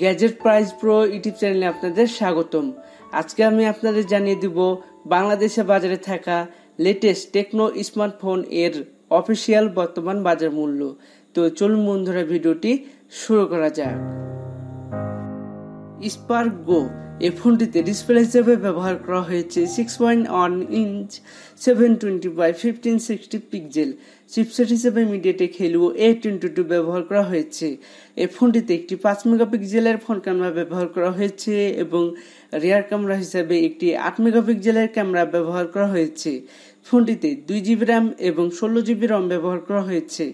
gadget prize pro YouTube চ্যানেলে আপনাদের স্বাগতম আজকে আমি আপনাদের জানিয়ে দিব বাংলাদেশে বাজারে থাকা লেটেস্ট টেকনো স্মার্টফোন এর অফিসিয়াল বর্তমান বাজার মূল্য তো চলুন বন্ধুরা ভিডিওটি শুরু করা যাক স্পার্ক গো এই ফোনটিতে ডিসপ্লে হিসেবে ব্যবহার করা হয়েছে six point one inch seven twenty by fifteen sixty pixel chipset হিসেবে MediaTek Helio A twenty two ব্যবহার করা হয়েছে এই ফোনটিতে একটি পাঁচ মেগাপিক্সেলের ফোন ক্যামেরা ব্যবহার করা হয়েছে এবং রেয়ার ক্যামেরা হিসাবে একটি আট মেগাপিক্সেলের ক্যামেরা ব্যবহার করা হয়েছে ফোনটিতে দুই জিবি র্যাম এবং ষোলো জিবি রম ব্যবহার করা হয়েছে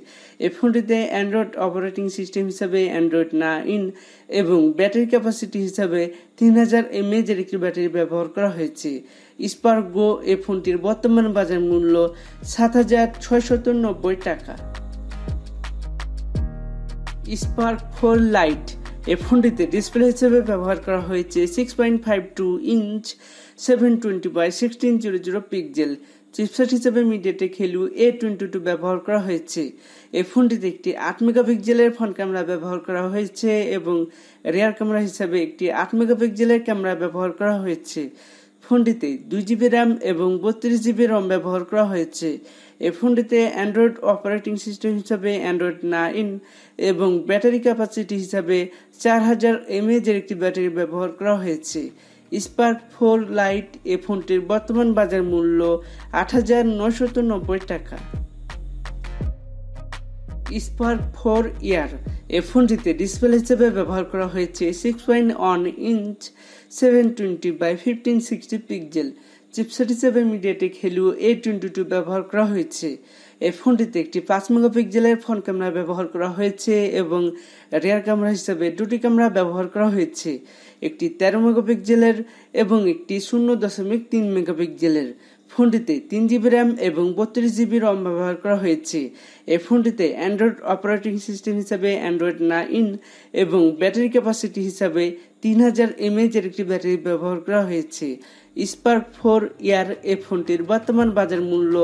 এই ফোনটিতে অ্যান্ড্রয়েড অপারেটিং সিস্টেম হিসাবে অ্যান্ড্রয়েড না ইন এবং ব্যাটারি ক্যাপাসিটি হিসাবে তিন হাজার এমএজের একটি ব্যাটারি ব্যবহার করা হয়েছে স্পার্ক গো এ ফোনটির বর্তমান বাজার মূল্য সাত হাজার ছয়শত নব্বই টাকা স্পার্ক ফোর লাইট এই ফোনটিতে ডিসপ্লে হিসেবে ব্যবহার করা হয়েছে six point five two inch seven twenty by sixteen zero zero pixel chipset হিসেবে MediaTek Helio A twenty two ব্যবহার করা হয়েছে এই ফোনটিতে একটি আট মেগাপিক্সেলের ফোন ক্যামেরা ব্যবহার করা হয়েছে এবং রেয়ার ক্যামেরা হিসাবে একটি আট মেগাপিক্সেলের ক্যামেরা ব্যবহার করা হয়েছে ফোনটিতে দুই জিবি র্যাম এবং বত্রিশ জিবি রম ব্যবহার করা হয়েছে এ ফোনটিতে অ্যান্ড্রয়েড অপারেটিং সিস্টেম হিসাবে অ্যান্ড্রয়েড নাইন এবং ব্যাটারি ক্যাপাসিটি হিসাবে চার হাজার এমএজের একটি ব্যাটারি ব্যবহার করা হয়েছে স্পার্ক ফোর লাইট এ ফোনটির বর্তমান বাজার মূল্য আট হাজার নশত নব্বই টাকা স্পার্ক ফোর ইয়ার এ ফোনটিতে ডিসপ্লে হিসেবে ব্যবহার করা হয়েছে six point one inch seven twenty by fifteen sixty pixel chipset হিসেবে MediaTek Helio A twenty two ব্যবহার করা হয়েছে এই ফোনটিতে একটি পাঁচ মেগাপিক্সেলের ফোন ক্যামেরা ব্যবহার করা হয়েছে এবং রেয়ার ক্যামেরা হিসেবে দুটি ক্যামেরা ব্যবহার করা হয়েছে একটি তেরো মেগাপিক্সেলের এবং একটি শূন্য দশমিক তিন মেগাপিক্সেলের ফোনটিতে তিন জিবি র্যাম এবং বত্রিশ জিবি রম ব্যবহার করা হয়েছে এই ফোনটিতে অ্যান্ড্রয়েড অপারেটিং সিস্টেম হিসাবে অ্যান্ড্রয়েড নাইন এবং ব্যাটারি ক্যাপাসিটি হিসাবে তিন হাজার এমএচের একটি ব্যাটারি ব্যবহার করা হয়েছে স্পার্ক ফোর ইয়ার এ ফোনটির বর্তমান বাজার মূল্য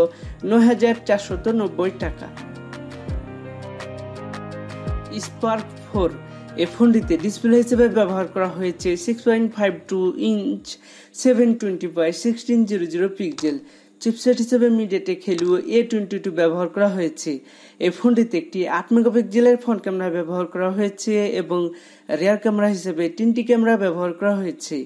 নয় হাজার চারশত নব্বই টাকা স্পার্ক ফোর এ ফোনটিতে ডিসপ্লে হিসেবে ব্যবহার করা হয়েছে six point five two inch seven twenty by sixteen zero zero pixel chipset হিসেবে MediaTek Helio A twenty two ব্যবহার করা হয়েছে এ ফোনটিতে একটি আট মেগাপিক্সেলের ফোন ক্যামেরা ব্যবহার করা হয়েছে এবং রেয়ার ক্যামেরা হিসেবে তিনটি ক্যামেরা ব্যবহার করা হয়েছে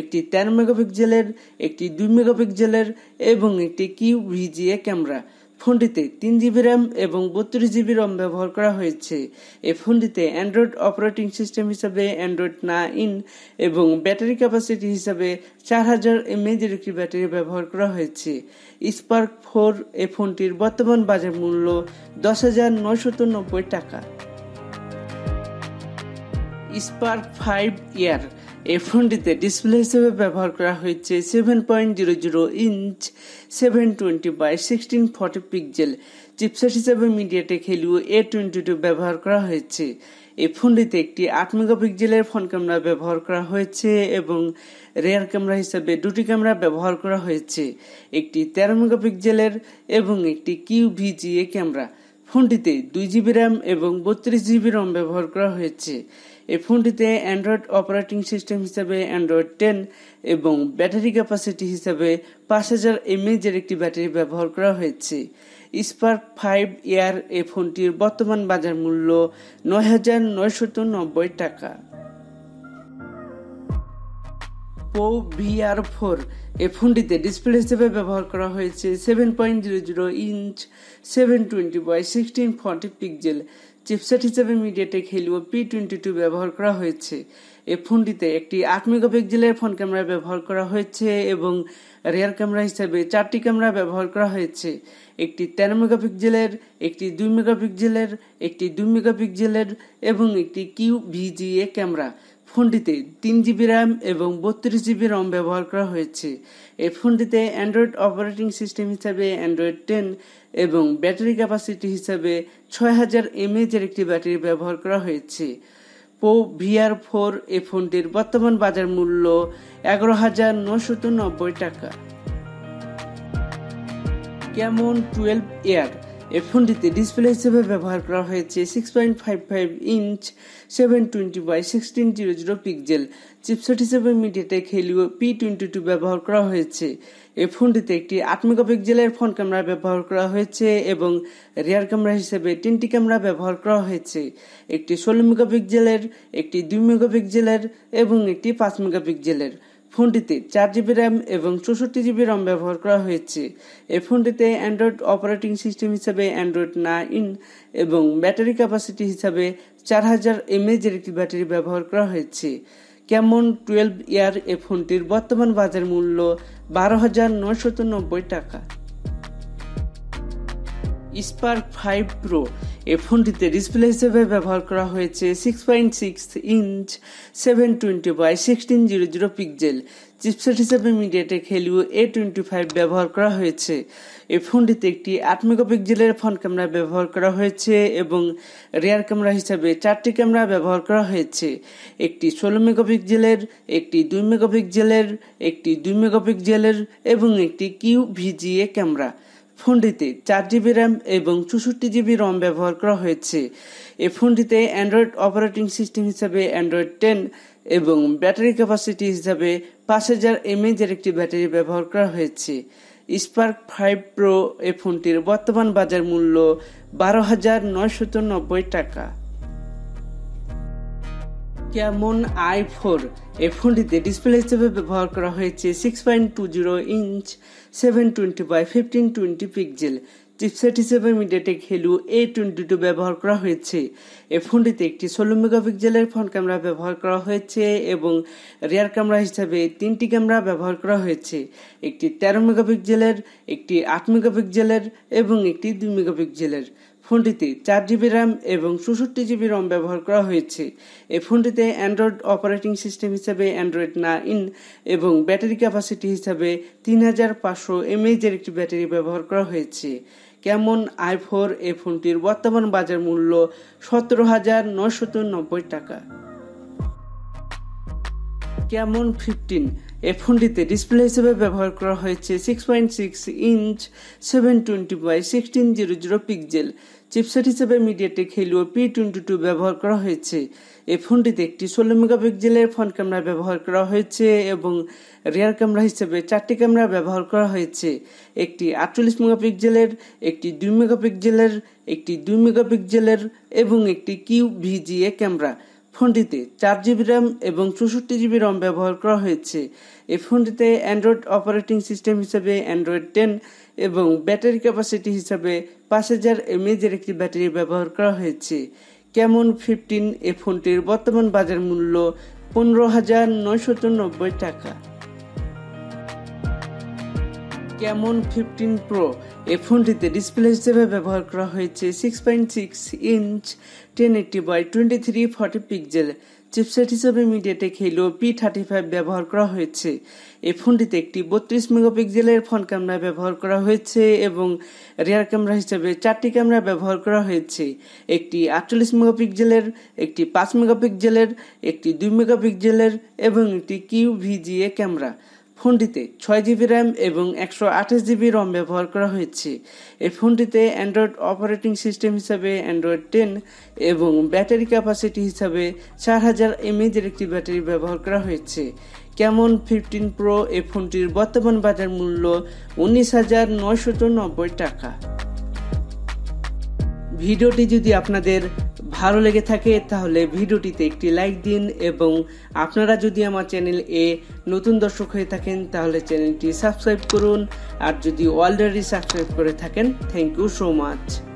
একটি তেরো মেগাপিক্সেলের একটি দুই মেগাপিক্সেলের এবং একটি কিউ ভিজিএ ক্যামেরা ফোনটিতে তিন জিবি র্যাম এবং বত্রিশ জিবি রম ব্যবহার করা হয়েছে এই ফোনটিতে অ্যান্ড্রয়েড অপারেটিং সিস্টেম হিসাবে অ্যান্ড্রয়েড না ইন এবং ব্যাটারি ক্যাপাসিটি হিসাবে চার হাজার এমএজের একটি ব্যাটারি ব্যবহার করা হয়েছে স্পার্ক ফোর এ ফোনটির বর্তমান বাজার মূল্য দশ হাজার নয়শত নব্বই টাকা স্পার্ক ফাইভ ইয়ার এই ফোনটিতে ডিসপ্লে হিসেবে ব্যবহার করা হয়েছে seven point zero zero inch seven twenty by sixteen forty pixel chipset হিসেবে MediaTek Helio A twenty two ব্যবহার করা হয়েছে এই ফোনটিতে একটি আট মেগাপিক্সেলের ফোন ক্যামেরা ব্যবহার করা হয়েছে এবং রেয়ার ক্যামেরা হিসেবে দুটি ক্যামেরা ব্যবহার করা হয়েছে একটি তেরো মেগাপিক্সেলের এবং একটি কিউভিজিএ ক্যামেরা ফোনটিতে দুই জিবি র্যাম এবং বত্রিশ জিবি রম ব্যবহার করা হয়েছে এই ফোনটিতে অ্যান্ড্রয়েড অপারেটিং সিস্টেম হিসাবে অ্যান্ড্রয়েড টেন এবং ব্যাটারি ক্যাপাসিটি হিসাবে পাঁচ হাজার এমএজের একটি ব্যাটারি ব্যবহার করা হয়েছে স্পার্ক ফাইভ ইয়ার এই ফোনটির বর্তমান বাজার মূল্য নয় হাজার নয়শত নব্বই টাকা ওপো ভিআর ফোর এ ফোনটিতে ডিসপ্লে হিসেবে ব্যবহার করা হয়েছে seven point zero zero inch seven twenty by sixteen forty pixel chipset হিসেবে MediaTek Helio P twenty two ব্যবহার করা হয়েছে এ ফোনটিতে একটি আট মেগা পিক্সেলের ফোন ক্যামেরা ব্যবহার করা হয়েছে এবং রেয়ার ক্যামেরা হিসেবে চারটি ক্যামেরা ব্যবহার করা হয়েছে একটি তেরো মেগা মেগাপিক্সেলের একটি দুই মেগা পিক্সেলের একটি দুই মেগা পিক্সেলের এবং একটি কিউ ভিজিএ ক্যামেরা ফোনটিতে তিন জিবি র্যাম এবং বত্রিশ জিবি রম ব্যবহার করা হয়েছে এই ফোনটিতে অ্যান্ড্রয়েড অপারেটিং সিস্টেম হিসাবে অ্যান্ড্রয়েড টেন এবং ব্যাটারি ক্যাপাসিটি হিসাবে ছয় হাজার এমএজের একটি ব্যাটারি ব্যবহার করা হয়েছে পো ভিআর ফোর এই ফোনটির বর্তমান বাজার মূল্য এগারো হাজার নশত নব্বই টাকা কেমন টুয়েলভ এয়ার এই ফোনটিতে ডিসপ্লে হিসেবে ব্যবহার করা হয়েছে six point five five inch seven twenty by sixteen zero zero pixel chipset হিসেবে MediaTek Helio P twenty two ব্যবহার করা হয়েছে এই ফোনটিতে একটি আট মেগাপিক্সেলের ফোন ক্যামেরা ব্যবহার করা হয়েছে এবং রিয়ার ক্যামেরা হিসেবে তিনটি ক্যামেরা ব্যবহার করা হয়েছে একটি ষোলো মেগাপিক্সেলের একটি দুই মেগাপিক্সেলের এবং একটি পাঁচ মেগাপিক্সেলের ফোনটিতে চার জিবি র্যাম এবং চৌষট্টি জিবি রম ব্যবহার করা হয়েছে এই ফোনটিতে অ্যান্ড্রয়েড অপারেটিং সিস্টেম হিসাবে অ্যান্ড্রয়েড নাইন এবং ব্যাটারি ক্যাপাসিটি হিসাবে চার হাজার এমএজের একটি ব্যাটারি ব্যবহার করা হয়েছে কেমন টুয়েলভ ইয়ার এ ফোনটির বর্তমান বাজার মূল্য বারো হাজার নয়শত নব্বই টাকা স্পার্ক ফাইভ প্রো এ ফোনটিতে ডিসপ্লে হিসেবে ব্যবহার করা হয়েছে six point six inch seven twenty by sixteen zero zero pixel chipset হিসেবে MediaTek Helio A twenty five ব্যবহার করা হয়েছে এই ফোনটিতে একটি আট মেগাপিক্সেলের ফ্রন্ট ক্যামেরা ব্যবহার করা হয়েছে এবং রেয়ার ক্যামেরা হিসাবে চারটি ক্যামেরা ব্যবহার করা হয়েছে একটি ষোলো মেগাপিক্সেলের একটি দুই মেগাপিক্সেলের একটি দুই মেগাপিক্সেলের এবং একটি কিউ ভিজিএ ক্যামেরা ফোনটিতে চার জিবি র্যাম এবং চৌষট্টি জিবি রম ব্যবহার করা হয়েছে এই ফোনটিতে অ্যান্ড্রয়েড অপারেটিং সিস্টেম হিসাবে অ্যান্ড্রয়েড টেন এবং ব্যাটারি ক্যাপাসিটি হিসাবে পাঁচ হাজার এমএজের একটি ব্যাটারি ব্যবহার করা হয়েছে স্পার্ক ফাইভ প্রো এই ফোনটির বর্তমান বাজার মূল্য বারো হাজার নয়শত নব্বই টাকা কেমন আই ফোর এই ফোনটিতে ডিসপ্লে হিসেবে ব্যবহার করা হয়েছে six point two zero inch seven twenty by fifteen twenty pixel chipset হিসেবে MediaTek Helio A twenty two ব্যবহার করা হয়েছে এ ফোনটিতে একটি ষোলো মেগাপিক্সেলের ফোন ক্যামেরা ব্যবহার করা হয়েছে এবং রিয়ার ক্যামেরা হিসাবে তিনটি ক্যামেরা ব্যবহার করা হয়েছে একটি তেরো মেগাপিক্সেলের একটি আট মেগাপিক্সেলের এবং একটি দুই মেগাপিক্সেলের ফোনটিতে চার জিবি র্যাম এবং চৌষট্টি জিবি রম ব্যবহার করা হয়েছে এই ফোনটিতে অ্যান্ড্রয়েড অপারেটিং সিস্টেম হিসাবে অ্যান্ড্রয়েড না ইন এবং ব্যাটারি ক্যাপাসিটি হিসাবে তিন হাজার পাঁচশো এমএইচের একটি ব্যাটারি ব্যবহার করা হয়েছে কেমন আই ফোর এই ফোনটির বর্তমান বাজার মূল্য সতেরো হাজার নয়শত নব্বই টাকা কেমন ফিফটিন এ ফোনটিতে ডিসপ্লে হিসেবে ব্যবহার করা হয়েছে six point six inch seven twenty by sixteen zero zero pixel chipset হিসেবে MediaTek Helio P twenty two ব্যবহার করা হয়েছে এ ফোনটিতে একটি ষোলো মেগাপিক্সেলের ফোন ক্যামেরা ব্যবহার করা হয়েছে এবং রিয়ার ক্যামেরা হিসেবে চারটি ক্যামেরা ব্যবহার করা হয়েছে একটি আটচল্লিশ মেগাপিক্সেলের একটি দুই মেগাপিক্সেলের একটি দুই মেগাপিক্সেলের এবং একটি কিউ ভিজিএ ক্যামেরা ফোনটিতে চার জিবি র্যাম এবং চৌষট্টি জিবি রম ব্যবহার করা হয়েছে এই ফোনটিতে অ্যান্ড্রয়েড অপারেটিং সিস্টেম হিসেবে অ্যান্ড্রয়েড টেন এবং ব্যাটারি ক্যাপাসিটি হিসাবে পাঁচ হাজার এমএজের একটি ব্যাটারি ব্যবহার করা হয়েছে কেমন ফিফটিন এ ফোনটির বর্তমান বাজার মূল্য পনেরো হাজার নয়শত টাকা কেমন ফিফটিন প্রো এই ফোনটিতে ডিসপ্লে হিসেবে ব্যবহার করা হয়েছে six point six inch ten eighty by twenty three forty pixel chipset হিসেবে MediaTek Helio P thirty five ব্যবহার করা হয়েছে এই ফোনটিতে একটি বত্রিশ মেগাপিক্সেলের ফোন ক্যামেরা ব্যবহার করা হয়েছে এবং রিয়ার ক্যামেরা হিসেবে চারটি ক্যামেরা ব্যবহার করা হয়েছে একটি আটচল্লিশ মেগাপিক্সেলের একটি পাঁচ মেগাপিক্সেলের একটি দুই মেগাপিক্সেলের এবং একটি কিউ ভিজিএ ক্যামেরা ফোনটিতে ছয় জিবি র্যাম এবং একশো আঠাশ জিবি রম ব্যবহার করা হয়েছে এই ফোনটিতে অ্যান্ড্রয়েড অপারেটিং সিস্টেম হিসাবে অ্যান্ড্রয়েড টেন এবং ব্যাটারি ক্যাপাসিটি হিসাবে চার হাজার এমএজের একটি ব্যাটারি ব্যবহার করা হয়েছে কেমন ফিফটিন প্রো এই ফোনটির বর্তমান বাজার মূল্য উনিশ হাজার নয়শত নব্বই টাকা ভিডিওটি যদি আপনাদের ভালো লেগে থাকে তাহলে ভিডিওটিতে একটি লাইক দিন এবং আপনারা যদি আমার চ্যানেল এ নতুন দর্শক হয়ে থাকেন তাহলে চ্যানেলটি সাবস্ক্রাইব করুন আর যদি অলরেডি সাবস্ক্রাইব করে থাকেন থ্যাংক ইউ সো মাচ